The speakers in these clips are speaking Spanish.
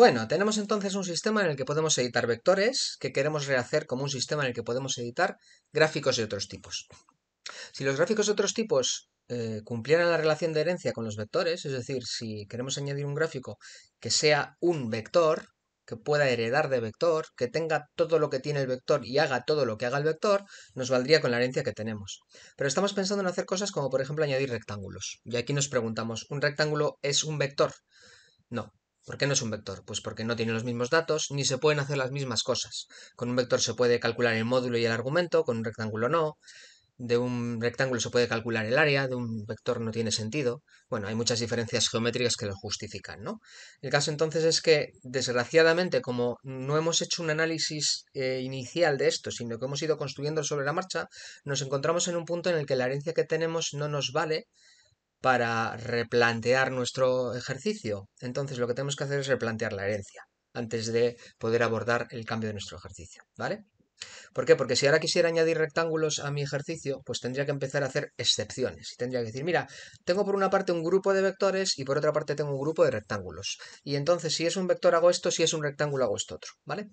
Bueno, tenemos entonces un sistema en el que podemos editar vectores, que queremos rehacer como un sistema en el que podemos editar gráficos de otros tipos. Si los gráficos de otros tipos eh, cumplieran la relación de herencia con los vectores, es decir, si queremos añadir un gráfico que sea un vector, que pueda heredar de vector, que tenga todo lo que tiene el vector y haga todo lo que haga el vector, nos valdría con la herencia que tenemos. Pero estamos pensando en hacer cosas como por ejemplo añadir rectángulos. Y aquí nos preguntamos, ¿un rectángulo es un vector? No, ¿Por qué no es un vector? Pues porque no tiene los mismos datos ni se pueden hacer las mismas cosas. Con un vector se puede calcular el módulo y el argumento, con un rectángulo no. De un rectángulo se puede calcular el área, de un vector no tiene sentido. Bueno, hay muchas diferencias geométricas que lo justifican, ¿no? El caso entonces es que, desgraciadamente, como no hemos hecho un análisis eh, inicial de esto, sino que hemos ido construyendo sobre la marcha, nos encontramos en un punto en el que la herencia que tenemos no nos vale para replantear nuestro ejercicio. Entonces lo que tenemos que hacer es replantear la herencia antes de poder abordar el cambio de nuestro ejercicio, ¿vale? ¿Por qué? Porque si ahora quisiera añadir rectángulos a mi ejercicio, pues tendría que empezar a hacer excepciones. Y tendría que decir, mira, tengo por una parte un grupo de vectores y por otra parte tengo un grupo de rectángulos. Y entonces, si es un vector hago esto, si es un rectángulo hago esto otro, ¿vale?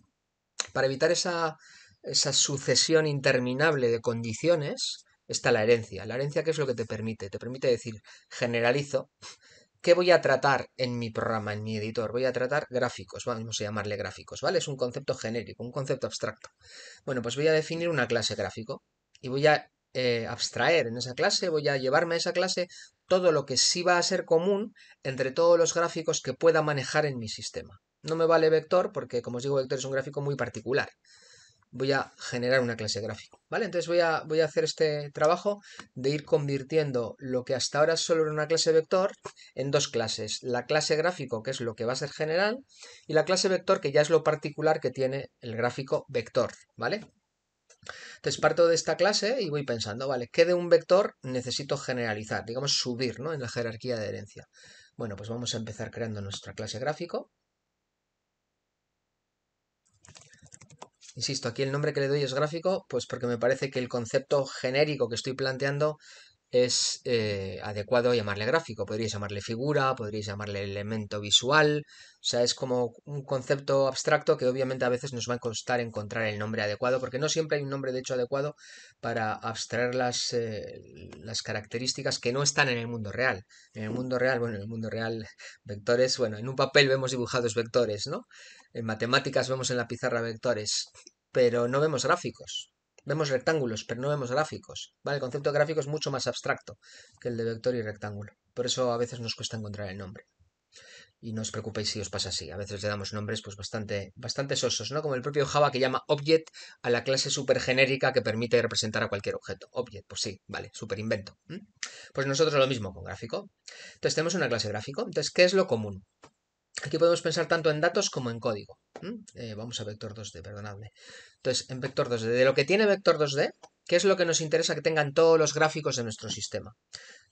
Para evitar esa, esa sucesión interminable de condiciones, está la herencia. La herencia, ¿qué es lo que te permite? Te permite decir, generalizo, ¿qué voy a tratar en mi programa, en mi editor? Voy a tratar gráficos, vamos a llamarle gráficos, ¿vale? Es un concepto genérico, un concepto abstracto. Bueno, pues voy a definir una clase gráfico y voy a eh, abstraer en esa clase, voy a llevarme a esa clase todo lo que sí va a ser común entre todos los gráficos que pueda manejar en mi sistema. No me vale vector porque, como os digo, vector es un gráfico muy particular voy a generar una clase gráfico, ¿vale? Entonces voy a, voy a hacer este trabajo de ir convirtiendo lo que hasta ahora solo era una clase vector en dos clases. La clase gráfico, que es lo que va a ser general, y la clase vector, que ya es lo particular que tiene el gráfico vector, ¿vale? Entonces parto de esta clase y voy pensando, vale, ¿qué de un vector necesito generalizar? Digamos, subir, ¿no? En la jerarquía de herencia. Bueno, pues vamos a empezar creando nuestra clase gráfico. Insisto, aquí el nombre que le doy es gráfico, pues porque me parece que el concepto genérico que estoy planteando es eh, adecuado llamarle gráfico. Podríais llamarle figura, podríais llamarle elemento visual. O sea, es como un concepto abstracto que obviamente a veces nos va a costar encontrar el nombre adecuado, porque no siempre hay un nombre de hecho adecuado para abstraer las, eh, las características que no están en el mundo real. En el mundo real, bueno, en el mundo real, vectores, bueno, en un papel vemos dibujados vectores, ¿no? En matemáticas vemos en la pizarra vectores, pero no vemos gráficos. Vemos rectángulos, pero no vemos gráficos. El concepto de gráfico es mucho más abstracto que el de vector y rectángulo. Por eso a veces nos cuesta encontrar el nombre. Y no os preocupéis si os pasa así. A veces le damos nombres pues bastante, bastante sosos, ¿no? Como el propio Java que llama object a la clase genérica que permite representar a cualquier objeto. Object, pues sí, vale, superinvento. invento. Pues nosotros lo mismo con gráfico. Entonces tenemos una clase gráfico. Entonces, ¿qué es lo común? Aquí podemos pensar tanto en datos como en código. Eh, vamos a vector 2D, perdonadme. Entonces, en vector 2D, de lo que tiene vector 2D, ¿qué es lo que nos interesa que tengan todos los gráficos de nuestro sistema?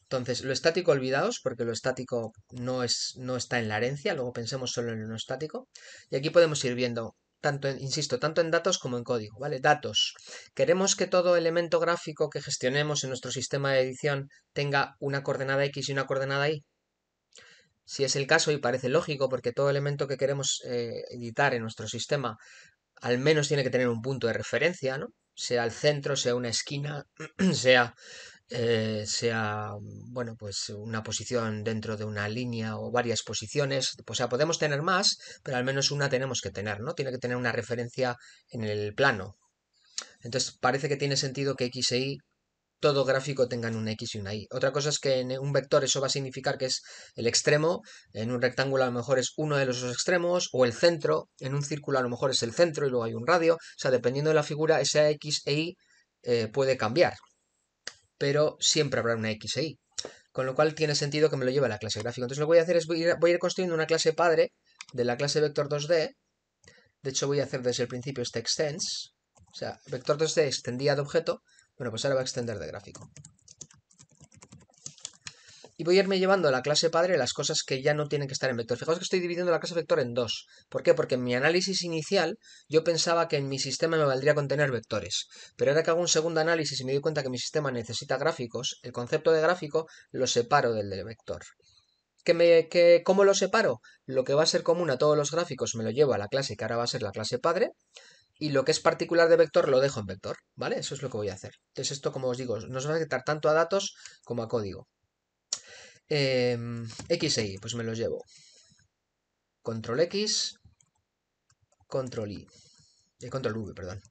Entonces, lo estático olvidaos, porque lo estático no, es, no está en la herencia, luego pensemos solo en lo estático. Y aquí podemos ir viendo, tanto insisto, tanto en datos como en código, ¿vale? Datos. Queremos que todo elemento gráfico que gestionemos en nuestro sistema de edición tenga una coordenada X y una coordenada Y. Si es el caso y parece lógico porque todo elemento que queremos eh, editar en nuestro sistema al menos tiene que tener un punto de referencia, ¿no? Sea el centro, sea una esquina, sea, eh, sea, bueno, pues una posición dentro de una línea o varias posiciones. Pues, o sea, podemos tener más, pero al menos una tenemos que tener, ¿no? Tiene que tener una referencia en el plano. Entonces parece que tiene sentido que X e Y todo gráfico tengan un X y una Y. Otra cosa es que en un vector eso va a significar que es el extremo, en un rectángulo a lo mejor es uno de los dos extremos, o el centro, en un círculo a lo mejor es el centro y luego hay un radio, o sea, dependiendo de la figura, esa X e Y eh, puede cambiar, pero siempre habrá una X e Y. Con lo cual tiene sentido que me lo lleve a la clase gráfica. Entonces lo que voy a hacer es a, voy a ir construyendo una clase padre de la clase vector 2D. De hecho voy a hacer desde el principio este extends. O sea, vector 2D extendía de objeto bueno, pues ahora va a extender de gráfico. Y voy a irme llevando a la clase padre las cosas que ya no tienen que estar en vector. Fijaos que estoy dividiendo la clase vector en dos. ¿Por qué? Porque en mi análisis inicial yo pensaba que en mi sistema me valdría contener vectores. Pero ahora que hago un segundo análisis y me doy cuenta que mi sistema necesita gráficos, el concepto de gráfico lo separo del de vector. ¿Cómo lo separo? Lo que va a ser común a todos los gráficos me lo llevo a la clase que ahora va a ser la clase padre y lo que es particular de vector lo dejo en vector, ¿vale? Eso es lo que voy a hacer. Entonces esto, como os digo, nos va a afectar tanto a datos como a código. Em, X e Y, pues me los llevo. Control X, Control Y, eh, Control V, perdón.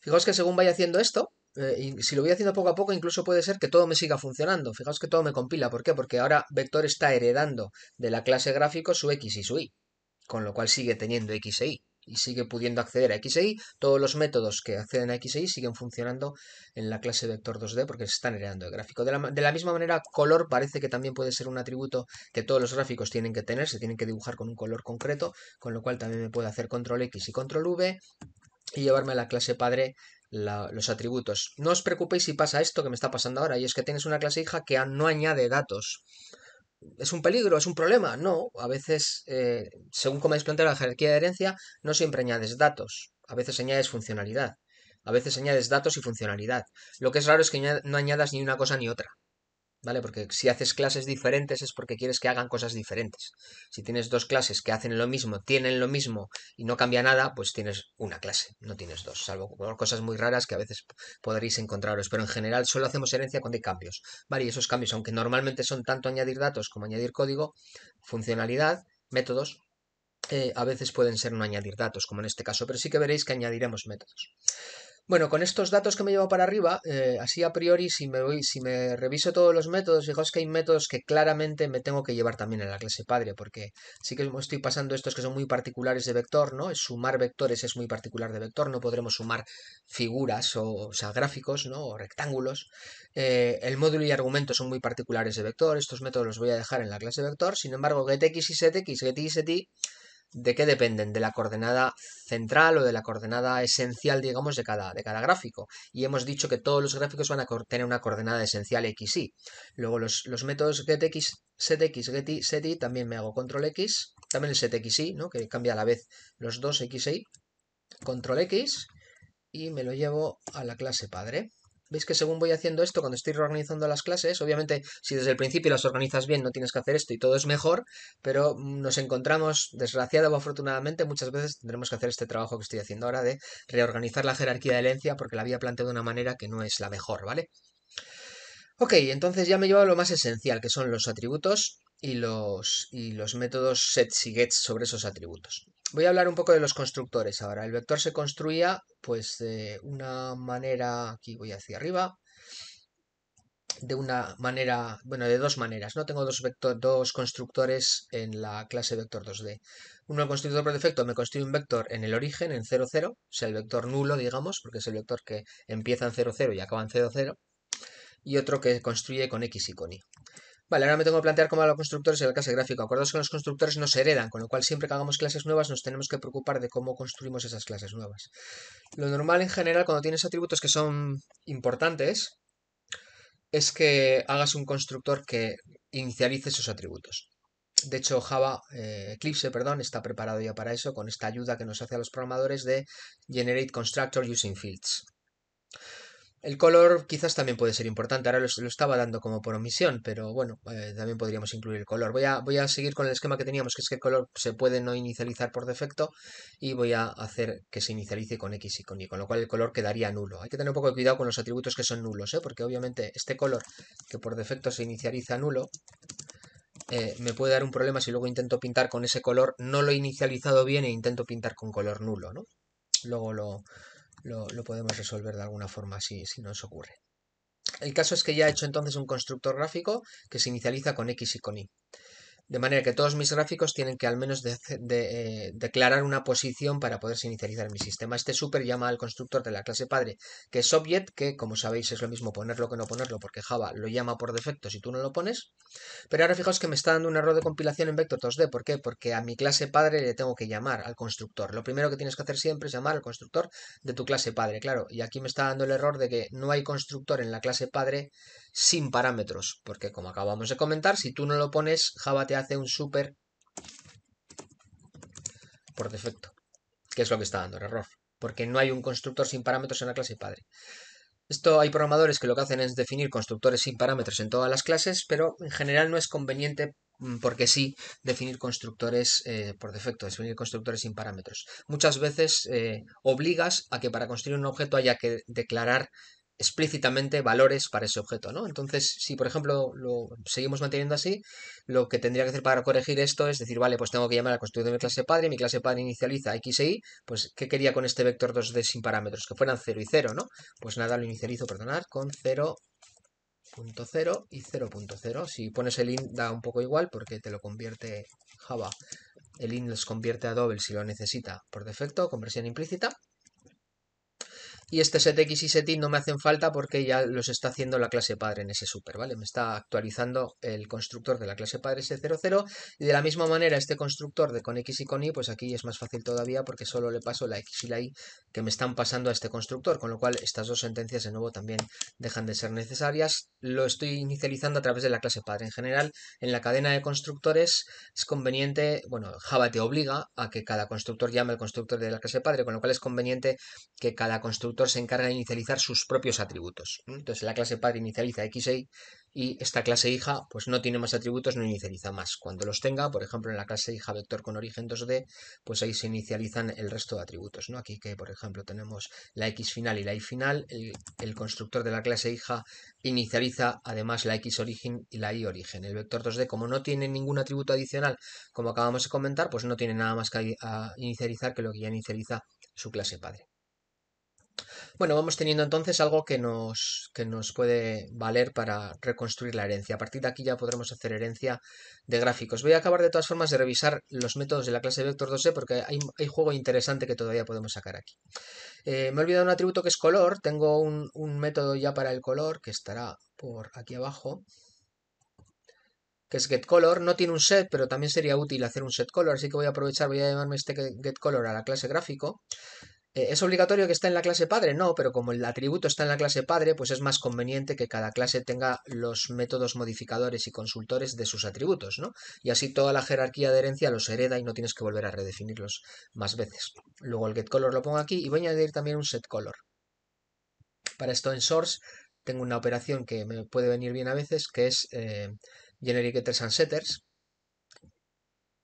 Fijaos que según vaya haciendo esto, eh, y si lo voy haciendo poco a poco, incluso puede ser que todo me siga funcionando. Fijaos que todo me compila. ¿Por qué? Porque ahora vector está heredando de la clase gráfico su X y su Y, con lo cual sigue teniendo X e Y y sigue pudiendo acceder a y, Todos los métodos que acceden a y siguen funcionando en la clase vector 2D porque se están heredando el gráfico. De la, misma manera, color parece que también puede ser un atributo que todos los gráficos tienen que tener, se tienen que dibujar con un color concreto, con lo cual también me puedo hacer control X y control V y llevarme a la clase padre los atributos. No os preocupéis si pasa esto que me está pasando ahora, y es que tienes una clase hija que no añade datos. ¿Es un peligro? ¿Es un problema? No, a veces, eh, según como plantear la jerarquía de herencia, no siempre añades datos, a veces añades funcionalidad, a veces añades datos y funcionalidad. Lo que es raro es que no añadas ni una cosa ni otra. ¿vale? Porque si haces clases diferentes es porque quieres que hagan cosas diferentes. Si tienes dos clases que hacen lo mismo, tienen lo mismo y no cambia nada, pues tienes una clase, no tienes dos, salvo cosas muy raras que a veces podréis encontraros, pero en general solo hacemos herencia cuando hay cambios, ¿vale? Y esos cambios, aunque normalmente son tanto añadir datos como añadir código, funcionalidad, métodos, eh, a veces pueden ser no añadir datos, como en este caso, pero sí que veréis que añadiremos métodos. Bueno, con estos datos que me llevo para arriba, eh, así a priori, si me, si me reviso todos los métodos, fijaos que hay métodos que claramente me tengo que llevar también a la clase padre, porque sí que estoy pasando estos que son muy particulares de vector, ¿no? Sumar vectores es muy particular de vector, no podremos sumar figuras o, gráficos, ¿no? O rectángulos. Eh, el módulo y argumento son muy particulares de vector, estos métodos los voy a dejar en la clase vector, sin embargo, getx y setx, getY y setY, de qué dependen, de la coordenada central o de la coordenada esencial, digamos, de cada, de cada gráfico. Y hemos dicho que todos los gráficos van a tener una coordenada esencial x, y. Luego los, los métodos getx, setx, gety, seti, también me hago control x, también el setx, y, ¿no? que cambia a la vez los dos x, y, control x, y me lo llevo a la clase padre. ¿Veis que según voy haciendo esto, cuando estoy reorganizando las clases, obviamente si desde el principio las organizas bien no tienes que hacer esto y todo es mejor, pero nos encontramos, desgraciado o afortunadamente, muchas veces tendremos que hacer este trabajo que estoy haciendo ahora de reorganizar la jerarquía de herencia porque la había planteado de una manera que no es la mejor, ¿vale? Ok, entonces ya me llevo a lo más esencial, que son los atributos y los, y los métodos sets y gets sobre esos atributos. Voy a hablar un poco de los constructores ahora. El vector se construía pues de una manera, aquí voy hacia arriba, de una manera, bueno, de dos maneras, ¿no? Tengo dos, dos constructores en la clase vector 2D. Uno, constructor por defecto, me construye un vector en el origen, en 0, 0, o sea, el vector nulo, digamos, porque es el vector que empieza en 0, 0 y acaba en 0, 0, y otro que construye con X y con Y. Vale, ahora me tengo que plantear cómo los constructores en la clase gráfico Acordaos que los constructores nos heredan, con lo cual siempre que hagamos clases nuevas nos tenemos que preocupar de cómo construimos esas clases nuevas. Lo normal en general cuando tienes atributos que son importantes es que hagas un constructor que inicialice esos atributos. De hecho, Java, eh, Eclipse, perdón, está preparado ya para eso, con esta ayuda que nos hace a los programadores de Generate Constructor Using Fields. El color quizás también puede ser importante, ahora lo, estaba dando como por omisión, pero bueno, eh, también podríamos incluir el color. Voy a, voy a seguir con el esquema que teníamos, que es que el color se puede no inicializar por defecto y voy a hacer que se inicialice con X y con Y, con lo cual el color quedaría nulo. Hay que tener un poco de cuidado con los atributos que son nulos, ¿eh? porque obviamente este color que por defecto se inicializa nulo, eh, me puede dar un problema si luego intento pintar con ese color, no lo he inicializado bien e intento pintar con color nulo, ¿no? Luego lo, lo, podemos resolver de alguna forma si, si nos ocurre. El caso es que ya he hecho entonces un constructor gráfico que se inicializa con x y con y. De manera que todos mis gráficos tienen que al menos eh, declarar una posición para poderse inicializar en mi sistema. Este super llama al constructor de la clase padre, que es object, que como sabéis es lo mismo ponerlo que no ponerlo, porque Java lo llama por defecto si tú no lo pones. Pero ahora fijaos que me está dando un error de compilación en vector 2D. ¿Por qué? Porque a mi clase padre le tengo que llamar al constructor. Lo primero que tienes que hacer siempre es llamar al constructor de tu clase padre, claro. Y aquí me está dando el error de que no hay constructor en la clase padre sin parámetros, porque como acabamos de comentar, si tú no lo pones, Java te hace un super por defecto, que es lo que está dando el error, porque no hay un constructor sin parámetros en la clase padre. Esto hay programadores que lo que hacen es definir constructores sin parámetros en todas las clases, pero en general no es conveniente mm, porque sí definir constructores eh, por defecto, definir constructores sin parámetros. Muchas veces eh, obligas a que para construir un objeto haya que declarar explícitamente valores para ese objeto, ¿no? Entonces, si por ejemplo lo seguimos manteniendo así, lo que tendría que hacer para corregir esto es decir, vale, pues tengo que llamar al constructor de mi clase padre, mi clase padre inicializa x e y, pues ¿qué quería con este vector 2D sin parámetros? Que fueran 0 y 0, ¿no? Pues nada, lo inicializo, perdonad, con 0.0 y 0.0. Si pones el int, da un poco igual porque te lo convierte Java. El int los convierte a double si lo necesita por defecto, conversión implícita y este setx y setin no me hacen falta porque ya los está haciendo la clase padre en ese super, ¿vale? Me está actualizando el constructor de la clase padre S00 y de la misma manera este constructor de con x y con y, pues aquí es más fácil todavía porque solo le paso la x y la y que me están pasando a este constructor, con lo cual estas dos sentencias de nuevo también dejan de ser necesarias. Lo estoy inicializando a través de la clase padre. En general, en la cadena de constructores es conveniente, bueno, Java te obliga a que cada constructor llame al constructor de la clase padre, con lo cual es conveniente que cada constructor se encarga de inicializar sus propios atributos. Entonces la clase padre inicializa XY y esta clase hija pues no tiene más atributos, no inicializa más. Cuando los tenga, por ejemplo en la clase hija vector con origen 2D, pues ahí se inicializan el resto de atributos. ¿no? Aquí que por ejemplo tenemos la x final y la y final, el, constructor de la clase hija inicializa además la x origen y la y origen. El vector 2D como no tiene ningún atributo adicional, como acabamos de comentar, pues no tiene nada más que inicializar que lo que ya inicializa su clase padre. Bueno, vamos teniendo entonces algo que nos, que nos puede valer para reconstruir la herencia. A partir de aquí ya podremos hacer herencia de gráficos. Voy a acabar de todas formas de revisar los métodos de la clase Vector 2D e porque hay, juego interesante que todavía podemos sacar aquí. Eh, me he olvidado un atributo que es color. Tengo un, un método ya para el color que estará por aquí abajo que es getColor, no tiene un set, pero también sería útil hacer un setColor, así que voy a aprovechar, voy a llamarme este getColor a la clase gráfico, eh, ¿Es obligatorio que esté en la clase padre? No, pero como el atributo está en la clase padre, pues es más conveniente que cada clase tenga los métodos modificadores y consultores de sus atributos, ¿no? Y así toda la jerarquía de herencia los hereda y no tienes que volver a redefinirlos más veces. Luego el getColor lo pongo aquí y voy a añadir también un setColor. Para esto en source tengo una operación que me puede venir bien a veces, que es eh, generic getters and setters,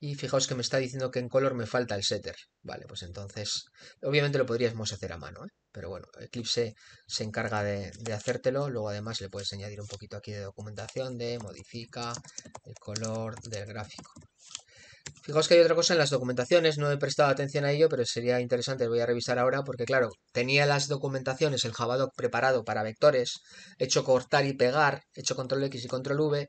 y fijaos que me está diciendo que en color me falta el setter. Vale, pues entonces, obviamente lo podríamos hacer a mano, ¿eh? pero bueno, Eclipse se encarga de, hacértelo. Luego además le puedes añadir un poquito aquí de documentación de modifica el color del gráfico. Fijaos que hay otra cosa en las documentaciones, no he prestado atención a ello, pero sería interesante, voy a revisar ahora, porque claro, tenía las documentaciones, el Javadoc preparado para vectores, hecho cortar y pegar, hecho control X y control V,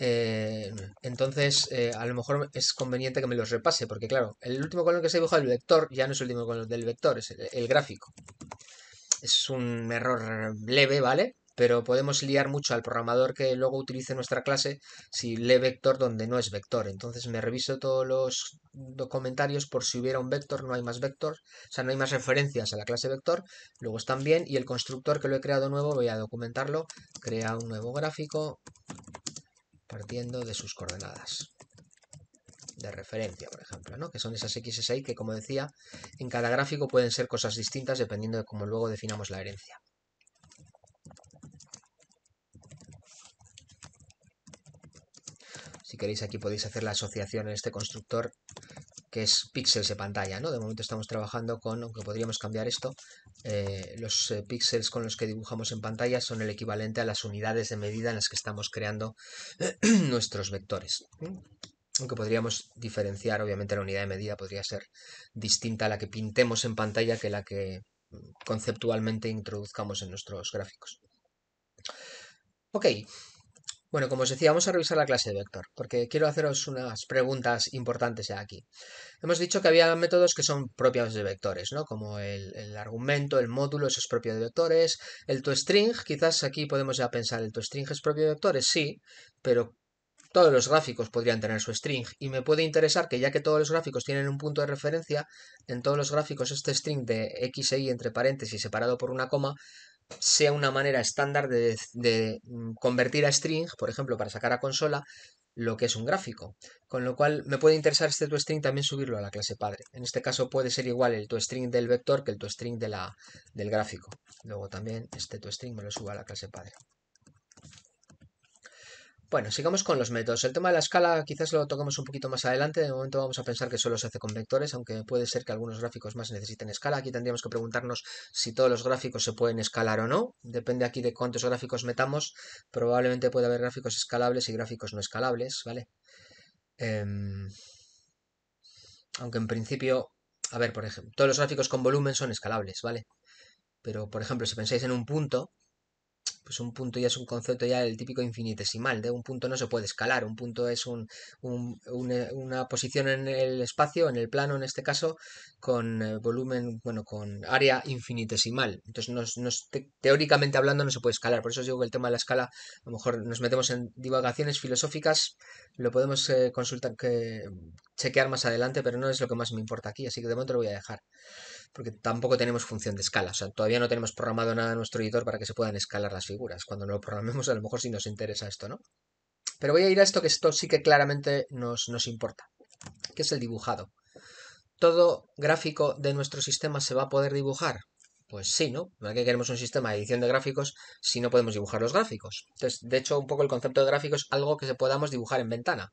eh, entonces, eh, a lo mejor es conveniente que me los repase, porque claro, el último color que se dibuja el vector ya no es el último color del vector, es el, gráfico. Es un error leve, ¿vale? Pero podemos liar mucho al programador que luego utilice nuestra clase si lee vector donde no es vector. Entonces me reviso todos los, comentarios por si hubiera un vector, no hay más vector, o sea, no hay más referencias a la clase vector. Luego están bien y el constructor que lo he creado nuevo, voy a documentarlo, crea un nuevo gráfico, partiendo de sus coordenadas de referencia, por ejemplo, ¿no? que son esas x y que, como decía, en cada gráfico pueden ser cosas distintas dependiendo de cómo luego definamos la herencia. Si queréis aquí podéis hacer la asociación en este constructor que es píxeles de pantalla, ¿no? De momento estamos trabajando con, aunque podríamos cambiar esto, eh, los eh, píxeles con los que dibujamos en pantalla son el equivalente a las unidades de medida en las que estamos creando nuestros vectores. Aunque podríamos diferenciar, obviamente la unidad de medida podría ser distinta a la que pintemos en pantalla que la que conceptualmente introduzcamos en nuestros gráficos. Ok, bueno, como os decía, vamos a revisar la clase de vector, porque quiero haceros unas preguntas importantes ya aquí. Hemos dicho que había métodos que son propios de vectores, ¿no? Como el, argumento, el módulo, eso es propio de vectores. El toString, quizás aquí podemos ya pensar, ¿el toString es propio de vectores? Sí, pero todos los gráficos podrían tener su string y me puede interesar que ya que todos los gráficos tienen un punto de referencia, en todos los gráficos este string de x e y entre paréntesis separado por una coma sea una manera estándar de, mm, convertir a string, por ejemplo, para sacar a consola, lo que es un gráfico. Con lo cual me puede interesar este toString también subirlo a la clase padre. En este caso puede ser igual el toString del vector que el toString del gráfico. Luego también este toString me lo suba a la clase padre. Bueno, sigamos con los métodos. El tema de la escala quizás lo tocamos un poquito más adelante. De momento vamos a pensar que solo se hace con vectores, aunque puede ser que algunos gráficos más necesiten escala. Aquí tendríamos que preguntarnos si todos los gráficos se pueden escalar o no. Depende aquí de cuántos gráficos metamos. Probablemente puede haber gráficos escalables y gráficos no escalables, ¿vale? Em, aunque en principio, a ver, por ejemplo, todos los gráficos con volumen son escalables, ¿vale? Pero, por ejemplo, si pensáis en un punto, pues un punto ya es un concepto ya el típico infinitesimal, de un punto no se puede escalar, un punto es un, eh, una, posición en el espacio, en el plano en este caso, con eh, volumen, bueno, con área infinitesimal. Entonces, teóricamente hablando no se puede escalar, por eso os digo que el tema de la escala, a lo mejor nos metemos en divagaciones filosóficas, lo podemos eh, consultar, que, chequear más adelante, pero no es lo que más me importa aquí, así que de momento lo voy a dejar porque tampoco tenemos función de escala. O sea, todavía no tenemos programado nada en nuestro editor para que se puedan escalar las figuras. Cuando no lo programemos, a lo mejor sí nos interesa esto, ¿no? Pero voy a ir a esto que esto sí que claramente nos, importa, que es el dibujado. ¿Todo gráfico de nuestro sistema se va a poder dibujar? Pues sí, ¿no? ¿Para que queremos un sistema de edición de gráficos si no podemos dibujar los gráficos? Entonces, de hecho, un poco el concepto de gráfico es algo que se podamos dibujar en ventana.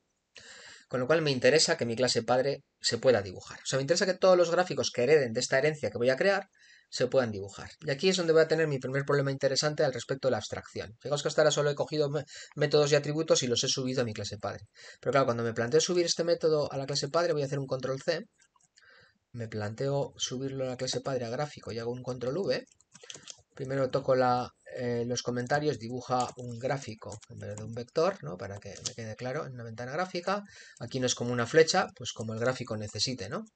Con lo cual me interesa que mi clase padre se pueda dibujar. O sea, me interesa que todos los gráficos que hereden de esta herencia que voy a crear se puedan dibujar. Y aquí es donde voy a tener mi primer problema interesante al respecto de la abstracción. Fijaos que hasta ahora solo he cogido métodos y atributos y los he subido a mi clase padre. Pero claro, cuando me planteo subir este método a la clase padre, voy a hacer un control C. Me planteo subirlo a la clase padre a gráfico y hago un control V. Primero toco la eh, los comentarios dibuja un gráfico en vez de un vector, ¿no? Para que me quede claro en una ventana gráfica. Aquí no es como una flecha, pues como el gráfico necesite, ¿no?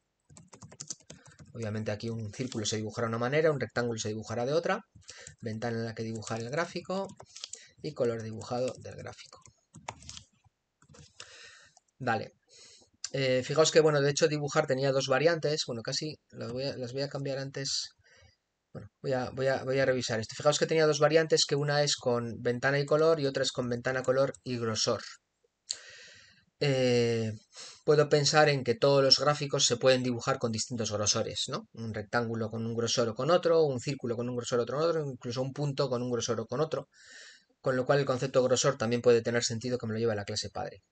Obviamente aquí un círculo se dibujará de una manera, un rectángulo se dibujará de otra. Ventana en la que dibujar el gráfico y color dibujado del gráfico. Vale. Eh, fijaos que, bueno, de hecho dibujar tenía dos variantes. Bueno, casi las voy a cambiar antes voy a, revisar esto. Fijaos que tenía dos variantes, que una es con ventana y color y otra es con ventana, color y grosor. Eh, puedo pensar en que todos los gráficos se pueden dibujar con distintos grosores, ¿no? Un rectángulo con un grosor o con otro, un círculo con un grosor o con otro, incluso un punto con un grosor o con otro, con lo cual el concepto grosor también puede tener sentido que me lo lleva a la clase padre.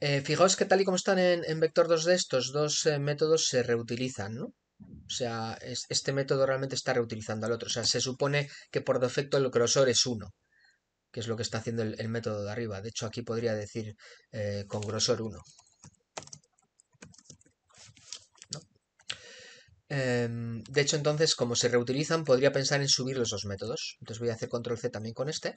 Eh, fijaos que tal y como están en, vector 2D, estos dos eh, métodos se reutilizan, ¿no? O sea, este método realmente está reutilizando al otro. O sea, se supone que por defecto el grosor es 1, que es lo que está haciendo el, método de arriba. De hecho, aquí podría decir eh, con grosor 1. Em, de hecho, entonces, como se reutilizan, podría pensar en subir los dos métodos. Entonces voy a hacer control C también con este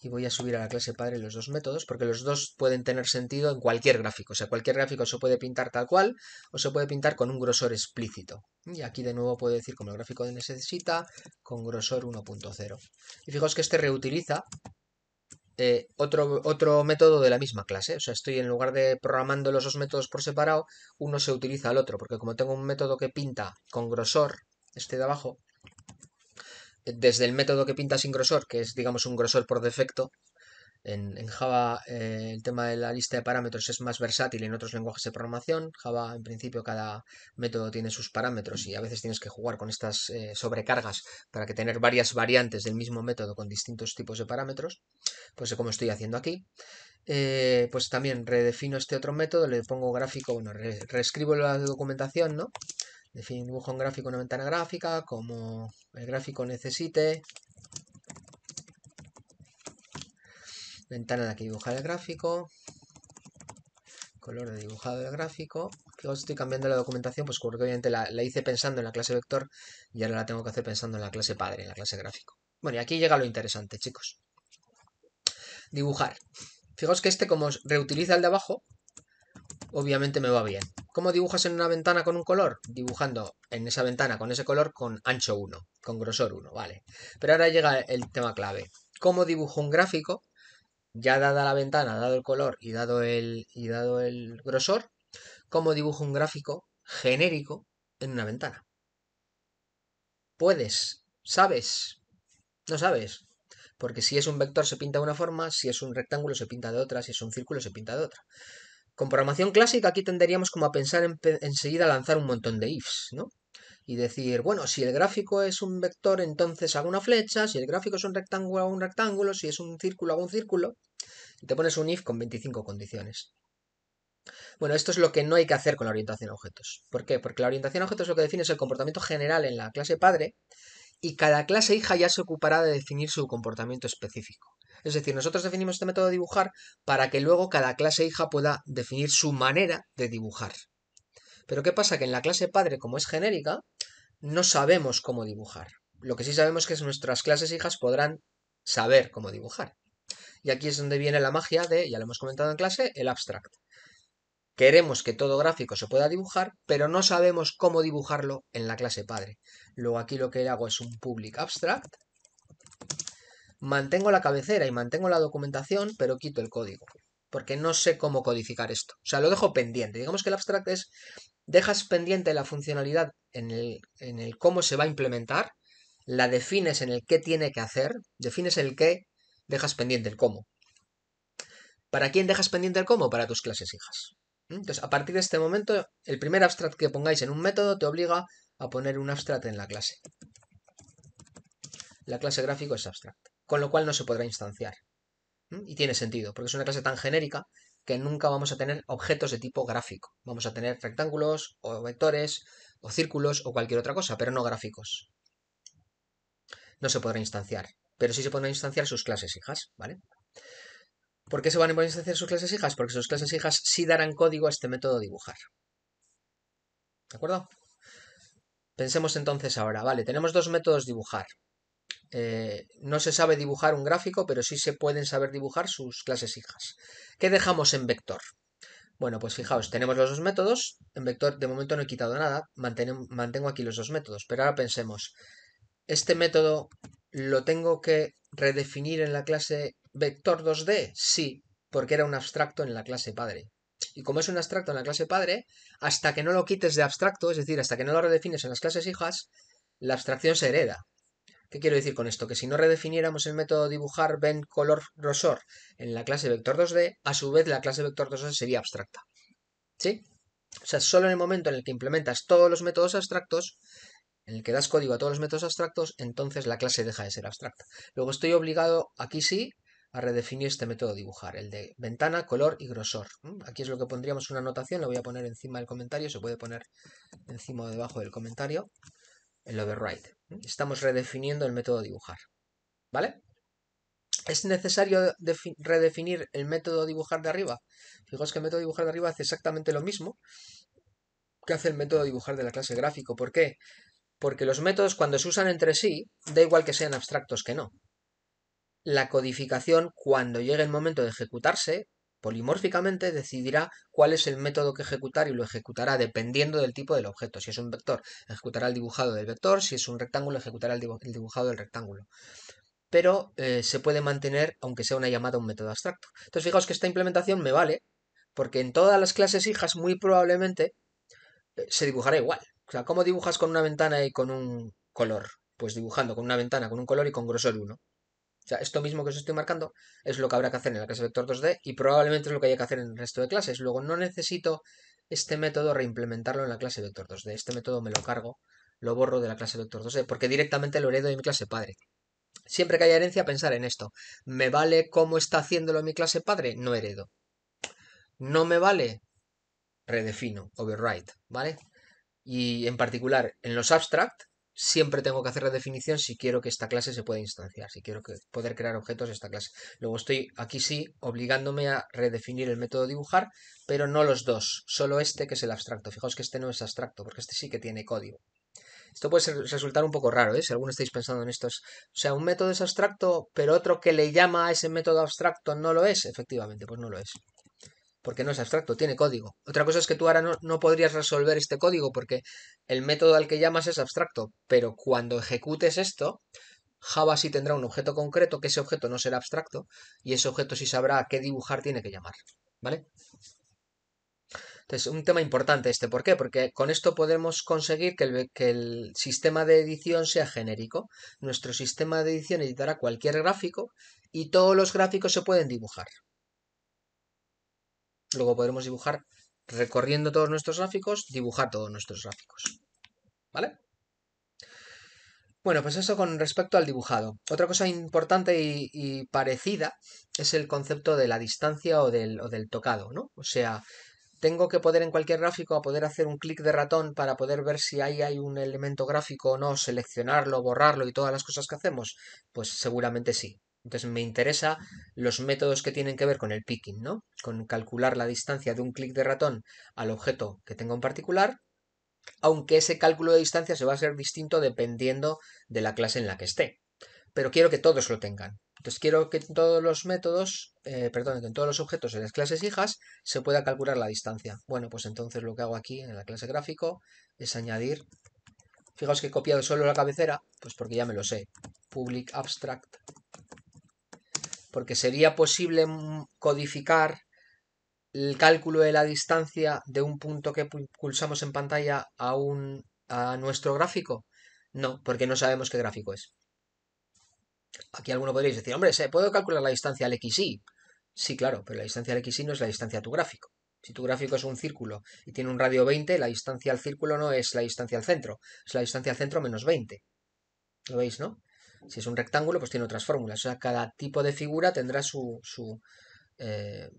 y voy a subir a la clase padre los dos métodos, porque los dos pueden tener sentido en cualquier gráfico. O sea, cualquier gráfico se puede pintar tal cual o se puede pintar con un grosor explícito. Y aquí de nuevo puedo decir como el gráfico necesita con grosor 1.0. Y fijaos que este reutiliza eh, otro, otro método de la misma clase. O sea, estoy en lugar de programando los dos métodos por separado, uno se utiliza al otro, porque como tengo un método que pinta con grosor, este de abajo, desde el método que pinta sin grosor, que es digamos un grosor por defecto, en, Java eh, el tema de la lista de parámetros es más versátil en otros lenguajes de programación. Java en principio cada método tiene sus parámetros y a veces tienes que jugar con estas eh, sobrecargas para que tener varias variantes del mismo método con distintos tipos de parámetros, pues como estoy haciendo aquí. Eh, pues también redefino este otro método, le pongo gráfico, bueno, reescribo la documentación, ¿no? definir dibujo en gráfico, una ventana gráfica, como el gráfico necesite. Ventana de aquí dibujar el gráfico. Color de dibujado del gráfico. Fijaos, estoy cambiando la documentación, pues porque obviamente la, la hice pensando en la clase vector y ahora la tengo que hacer pensando en la clase padre, en la clase gráfico. Bueno, y aquí llega lo interesante, chicos. Dibujar. Fijaos que este, como reutiliza el de abajo, obviamente me va bien. ¿Cómo dibujas en una ventana con un color? Dibujando en esa ventana con ese color con ancho 1, con grosor 1, vale. Pero ahora llega el tema clave. ¿Cómo dibujo un gráfico? Ya dada la ventana, dado el color y dado el, y dado el grosor, ¿cómo dibujo un gráfico genérico en una ventana? Puedes, sabes, no sabes, porque si es un vector se pinta de una forma, si es un rectángulo se pinta de otra, si es un círculo se pinta de otra. Con programación clásica aquí tendríamos como a pensar en, enseguida lanzar un montón de ifs, ¿no? Y decir, bueno, si el gráfico es un vector, entonces hago una flecha, si el gráfico es un rectángulo, hago un rectángulo, si es un círculo, hago un círculo. Y te pones un if con 25 condiciones. Bueno, esto es lo que no hay que hacer con la orientación a objetos. ¿Por qué? Porque la orientación a objetos lo que define es el comportamiento general en la clase padre y cada clase hija ya se ocupará de definir su comportamiento específico. Es decir, nosotros definimos este método de dibujar para que luego cada clase hija pueda definir su manera de dibujar. Pero ¿qué pasa? Que en la clase padre, como es genérica, no sabemos cómo dibujar. Lo que sí sabemos es que nuestras clases hijas podrán saber cómo dibujar. Y aquí es donde viene la magia de, ya lo hemos comentado en clase, el abstract. Queremos que todo gráfico se pueda dibujar, pero no sabemos cómo dibujarlo en la clase padre. Luego aquí lo que hago es un public abstract mantengo la cabecera y mantengo la documentación, pero quito el código, porque no sé cómo codificar esto. O sea, lo dejo pendiente. Digamos que el abstract es, dejas pendiente la funcionalidad en el, cómo se va a implementar, la defines en el qué tiene que hacer, defines el qué, dejas pendiente el cómo. ¿Para quién dejas pendiente el cómo? Para tus clases hijas. Entonces, a partir de este momento, el primer abstract que pongáis en un método te obliga a poner un abstract en la clase. La clase gráfico es abstract con lo cual no se podrá instanciar. Y tiene sentido, porque es una clase tan genérica que nunca vamos a tener objetos de tipo gráfico. Vamos a tener rectángulos o vectores o círculos o cualquier otra cosa, pero no gráficos. No se podrá instanciar, pero sí se podrán instanciar sus clases hijas, ¿vale? ¿Por qué se van a instanciar sus clases hijas? Porque sus clases hijas sí darán código a este método dibujar. ¿De acuerdo? Pensemos entonces ahora, vale, tenemos dos métodos dibujar. Eh, no se sabe dibujar un gráfico, pero sí se pueden saber dibujar sus clases hijas. ¿Qué dejamos en vector? Bueno, pues fijaos, tenemos los dos métodos. En vector de momento no he quitado nada, mantengo aquí los dos métodos, pero ahora pensemos, ¿este método lo tengo que redefinir en la clase vector 2D? Sí, porque era un abstracto en la clase padre. Y como es un abstracto en la clase padre, hasta que no lo quites de abstracto, es decir, hasta que no lo redefines en las clases hijas, la abstracción se hereda. ¿Qué quiero decir con esto? Que si no redefiniéramos el método dibujar ven color grosor en la clase vector 2D, a su vez la clase vector 2D sería abstracta. ¿Sí? O sea, solo en el momento en el que implementas todos los métodos abstractos, en el que das código a todos los métodos abstractos, entonces la clase deja de ser abstracta. Luego estoy obligado, aquí sí, a redefinir este método dibujar, el de ventana, color y grosor. ¿Mm? Aquí es lo que pondríamos una anotación, la voy a poner encima del comentario, se puede poner encima o debajo del comentario, el override. Estamos redefiniendo el método dibujar. ¿Vale? ¿Es necesario redefinir el método dibujar de arriba? Fijaos que el método dibujar de arriba hace exactamente lo mismo que hace el método dibujar de la clase gráfico. ¿Por qué? Porque los métodos cuando se usan entre sí, da igual que sean abstractos que no. La codificación, cuando llegue el momento de ejecutarse, polimórficamente decidirá cuál es el método que ejecutar y lo ejecutará dependiendo del tipo del objeto. Si es un vector, ejecutará el dibujado del vector, si es un rectángulo, ejecutará el, dibujado del rectángulo. Pero eh, se puede mantener, aunque sea una llamada un método abstracto. Entonces, fijaos que esta implementación me vale, porque en todas las clases hijas muy probablemente eh, se dibujará igual. O sea, ¿cómo dibujas con una ventana y con un color? Pues dibujando con una ventana, con un color y con grosor 1. O esto mismo que os estoy marcando es lo que habrá que hacer en la clase vector 2D y probablemente es lo que haya que hacer en el resto de clases. Luego no necesito este método reimplementarlo en la clase vector 2D. Este método me lo cargo, lo borro de la clase vector 2D porque directamente lo heredo de mi clase padre. Siempre que haya herencia, pensar en esto. ¿Me vale cómo está haciéndolo mi clase padre? No heredo. ¿No me vale? Redefino, override, ¿vale? Y en particular, en los abstract, siempre tengo que hacer la definición si quiero que esta clase se pueda instanciar, si quiero que poder crear objetos de esta clase. Luego estoy aquí sí obligándome a redefinir el método dibujar, pero no los dos, solo este que es el abstracto. Fijaos que este no es abstracto, porque este sí que tiene código. Esto puede resultar un poco raro, ¿eh? si alguno estáis pensando en esto, O sea, un método es abstracto, pero otro que le llama a ese método abstracto no lo es. Efectivamente, pues no lo es porque no es abstracto, tiene código. Otra cosa es que tú ahora no, podrías resolver este código porque el método al que llamas es abstracto, pero cuando ejecutes esto, Java sí tendrá un objeto concreto, que ese objeto no será abstracto, y ese objeto sí sabrá a qué dibujar tiene que llamar, ¿vale? Entonces, un tema importante este, ¿por qué? Porque con esto podemos conseguir que el, que el sistema de edición sea genérico. Nuestro sistema de edición editará cualquier gráfico y todos los gráficos se pueden dibujar, Luego podremos dibujar, recorriendo todos nuestros gráficos, dibujar todos nuestros gráficos. ¿Vale? Bueno, pues eso con respecto al dibujado. Otra cosa importante y, parecida es el concepto de la distancia o del, tocado, ¿no? O sea, tengo que poder en cualquier gráfico a poder hacer un clic de ratón para poder ver si ahí hay un elemento gráfico o no, seleccionarlo, borrarlo y todas las cosas que hacemos. Pues seguramente sí. Entonces me interesa los métodos que tienen que ver con el picking, ¿no? Con calcular la distancia de un clic de ratón al objeto que tengo en particular, aunque ese cálculo de distancia se va a ser distinto dependiendo de la clase en la que esté. Pero quiero que todos lo tengan. Entonces quiero que todos los métodos, eh, perdón, que en todos los objetos de las clases hijas se pueda calcular la distancia. Bueno, pues entonces lo que hago aquí en la clase gráfico es añadir, fijaos que he copiado solo la cabecera, pues porque ya me lo sé, public abstract porque sería posible mm, codificar el cálculo de la distancia de un punto que pulsamos en pantalla a, un, a nuestro gráfico. No, porque no sabemos qué gráfico es. Aquí alguno podría decir, hombre, ¿se puedo calcular la distancia al XY? Sí, claro, pero la distancia al XY no es la distancia a tu gráfico. Si tu gráfico es un círculo y tiene un radio 20, la distancia al círculo no es la distancia al centro, es la distancia al centro menos 20. ¿Lo veis, no? Si es un rectángulo, pues tiene otras fórmulas. O sea, cada tipo de figura tendrá su, eh,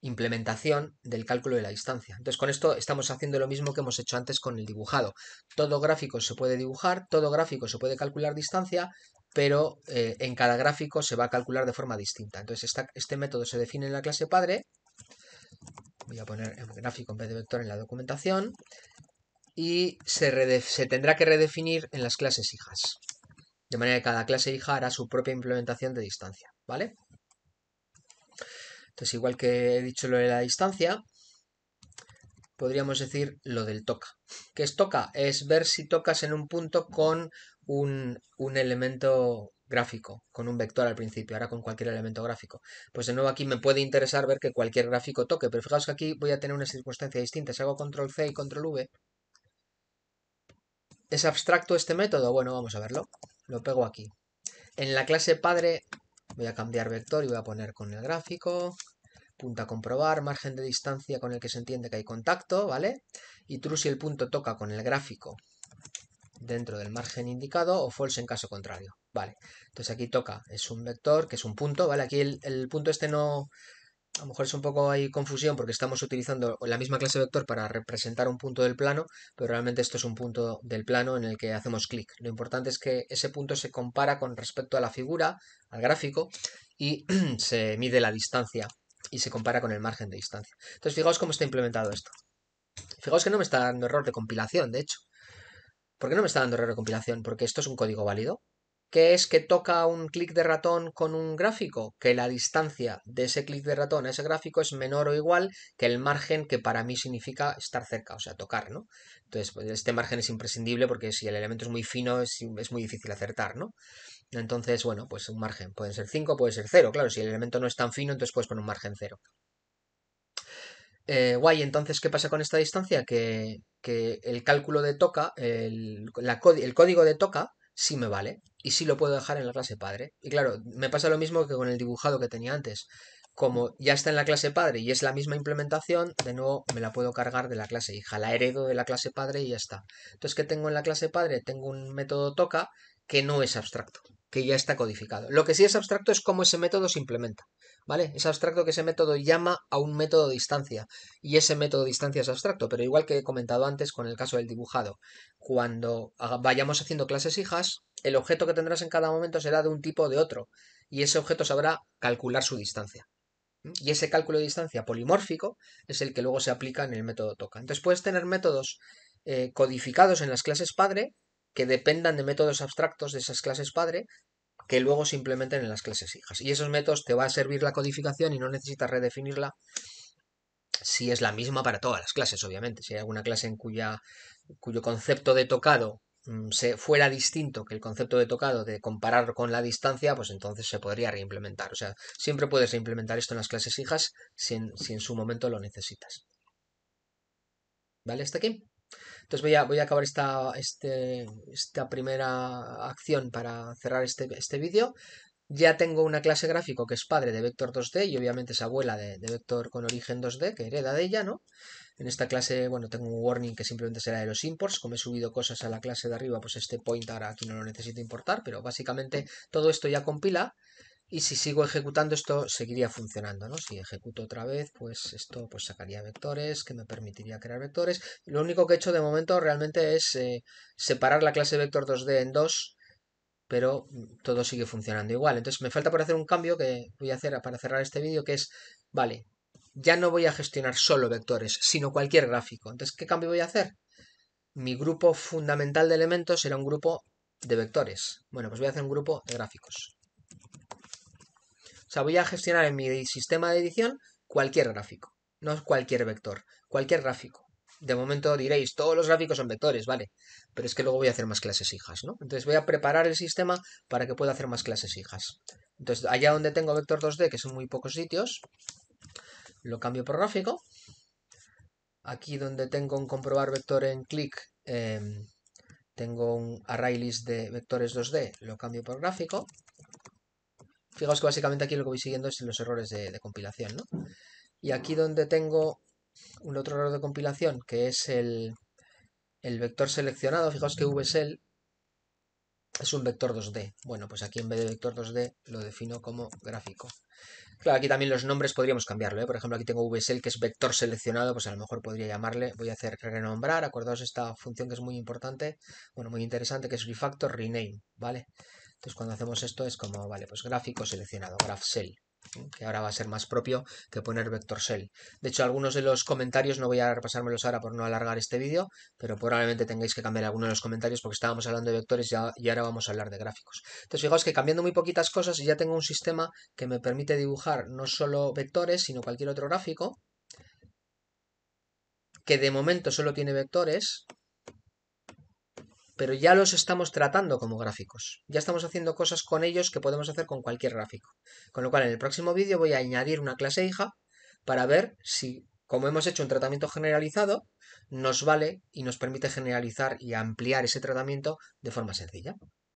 implementación del cálculo de la distancia. Entonces, con esto estamos haciendo lo mismo que hemos hecho antes con el dibujado. Todo gráfico se puede dibujar, todo gráfico se puede calcular distancia, pero eh, en cada gráfico se va a calcular de forma distinta. Entonces, este método se define en la clase padre. Voy a poner el gráfico en vez de vector en la documentación. Y se tendrá que redefinir en las clases hijas. De manera que cada clase hija hará su propia implementación de distancia, ¿vale? Entonces, igual que he dicho lo de la distancia, podríamos decir lo del toca. ¿Qué es toca? Es ver si tocas en un punto con un, elemento gráfico, con un vector al principio, ahora con cualquier elemento gráfico. Pues de nuevo aquí me puede interesar ver que cualquier gráfico toque, pero fijaos que aquí voy a tener una circunstancia distinta. Si hago control C y control V, ¿es abstracto este método? Bueno, vamos a verlo lo pego aquí. En la clase padre voy a cambiar vector y voy a poner con el gráfico, punta comprobar, margen de distancia con el que se entiende que hay contacto, ¿vale? Y true si el punto toca con el gráfico dentro del margen indicado o false en caso contrario, ¿vale? Entonces aquí toca, es un vector que es un punto, ¿vale? Aquí el, el punto este no, a lo mejor es un poco ahí confusión porque estamos utilizando la misma clase vector para representar un punto del plano, pero realmente esto es un punto del plano en el que hacemos clic. Lo importante es que ese punto se compara con respecto a la figura, al gráfico, y se mide la distancia y se compara con el margen de distancia. Entonces, fijaos cómo está implementado esto. Fijaos que no me está dando error de compilación, de hecho. ¿Por qué no me está dando error de compilación? Porque esto es un código válido que es que toca un clic de ratón con un gráfico, que la distancia de ese clic de ratón a ese gráfico es menor o igual que el margen que para mí significa estar cerca, o sea, tocar, ¿no? Entonces, pues, este margen es imprescindible porque si el elemento es muy fino es, muy difícil acertar, ¿no? Entonces, bueno, pues un margen. puede ser 5, puede ser 0. Claro, si el elemento no es tan fino, entonces puedes poner un margen 0. Eh, guay, entonces, ¿qué pasa con esta distancia? Que, el cálculo de toca, el, la, el código de toca, sí me vale y sí lo puedo dejar en la clase padre. Y claro, me pasa lo mismo que con el dibujado que tenía antes. Como ya está en la clase padre y es la misma implementación, de nuevo me la puedo cargar de la clase hija. La heredo de la clase padre y ya está. Entonces, ¿qué tengo en la clase padre? Tengo un método toca que no es abstracto, que ya está codificado. Lo que sí es abstracto es cómo ese método se implementa. ¿Vale? Es abstracto que ese método llama a un método distancia. Y ese método distancia es abstracto, pero igual que he comentado antes con el caso del dibujado. Cuando vayamos haciendo clases hijas, el objeto que tendrás en cada momento será de un tipo o de otro, y ese objeto sabrá calcular su distancia. ¿Mm? Y ese cálculo de distancia polimórfico es el que luego se aplica en el método toca. Entonces puedes tener métodos eh, codificados en las clases padre que dependan de métodos abstractos de esas clases padre que luego se implementen en las clases hijas. Y esos métodos te va a servir la codificación y no necesitas redefinirla si es la misma para todas las clases, obviamente. Si hay alguna clase en cuya, cuyo concepto de tocado Mm, se fuera distinto que el concepto de tocado de comparar con la distancia, pues entonces se podría reimplementar. O sea, siempre puedes reimplementar esto en las clases hijas si en, su momento lo necesitas. ¿Vale? ¿Hasta aquí? Entonces voy a, voy a acabar esta, este, esta primera acción para cerrar este, este, vídeo. Ya tengo una clase gráfico que es padre de vector 2D y obviamente es abuela de, de vector con origen 2D, que hereda de ella, ¿no? En esta clase, bueno, tengo un warning que simplemente será de los imports. Como he subido cosas a la clase de arriba, pues este point ahora aquí no lo necesito importar, pero básicamente todo esto ya compila y si sigo ejecutando esto seguiría funcionando, ¿no? Si ejecuto otra vez, pues esto pues sacaría vectores, que me permitiría crear vectores. Lo único que he hecho de momento realmente es eh, separar la clase vector 2D en dos, pero mm, todo sigue funcionando igual. Entonces me falta por hacer un cambio que voy a hacer para cerrar este vídeo, que es, vale, ya no voy a gestionar solo vectores, sino cualquier gráfico. Entonces, ¿qué cambio voy a hacer? Mi grupo fundamental de elementos era un grupo de vectores. Bueno, pues voy a hacer un grupo de gráficos. O sea, voy a gestionar en mi sistema de edición cualquier gráfico, no cualquier vector, cualquier gráfico. De momento diréis, todos los gráficos son vectores, vale, pero es que luego voy a hacer más clases hijas, ¿no? Entonces voy a preparar el sistema para que pueda hacer más clases hijas. Entonces, allá donde tengo vector 2D, que son muy pocos sitios, lo cambio por gráfico. Aquí donde tengo un comprobar vector en clic, em, tengo un array list de vectores 2D, lo cambio por gráfico. Fijaos que básicamente aquí lo que voy siguiendo es los errores de, compilación, Y aquí donde tengo un otro error de compilación, que es el, vector seleccionado, fijaos que vsl e es un vector 2D. Bueno, pues aquí en vez de vector 2D lo defino como gráfico. Claro, aquí también los nombres podríamos cambiarlo. ¿eh? Por ejemplo, aquí tengo vsel que es vector seleccionado, pues a lo mejor podría llamarle, voy a hacer renombrar, acordaos esta función que es muy importante, bueno, muy interesante, que es refactor rename, ¿vale? Entonces cuando hacemos esto es como, vale, pues gráfico seleccionado, cell que ahora va a ser más propio que poner vector cell, De hecho, algunos de los comentarios, no voy a repasármelos ahora por no alargar este vídeo, pero probablemente tengáis que cambiar algunos de los comentarios porque estábamos hablando de vectores y ahora vamos a hablar de gráficos. Entonces, fijaos que cambiando muy poquitas cosas ya tengo un sistema que me permite dibujar no solo vectores, sino cualquier otro gráfico, que de momento solo tiene vectores, pero ya los estamos tratando como gráficos. Ya estamos haciendo cosas con ellos que podemos hacer con cualquier gráfico. Con lo cual, en el próximo vídeo voy a añadir una clase hija para ver si, como hemos hecho un tratamiento generalizado, nos vale y nos permite generalizar y ampliar ese tratamiento de forma sencilla.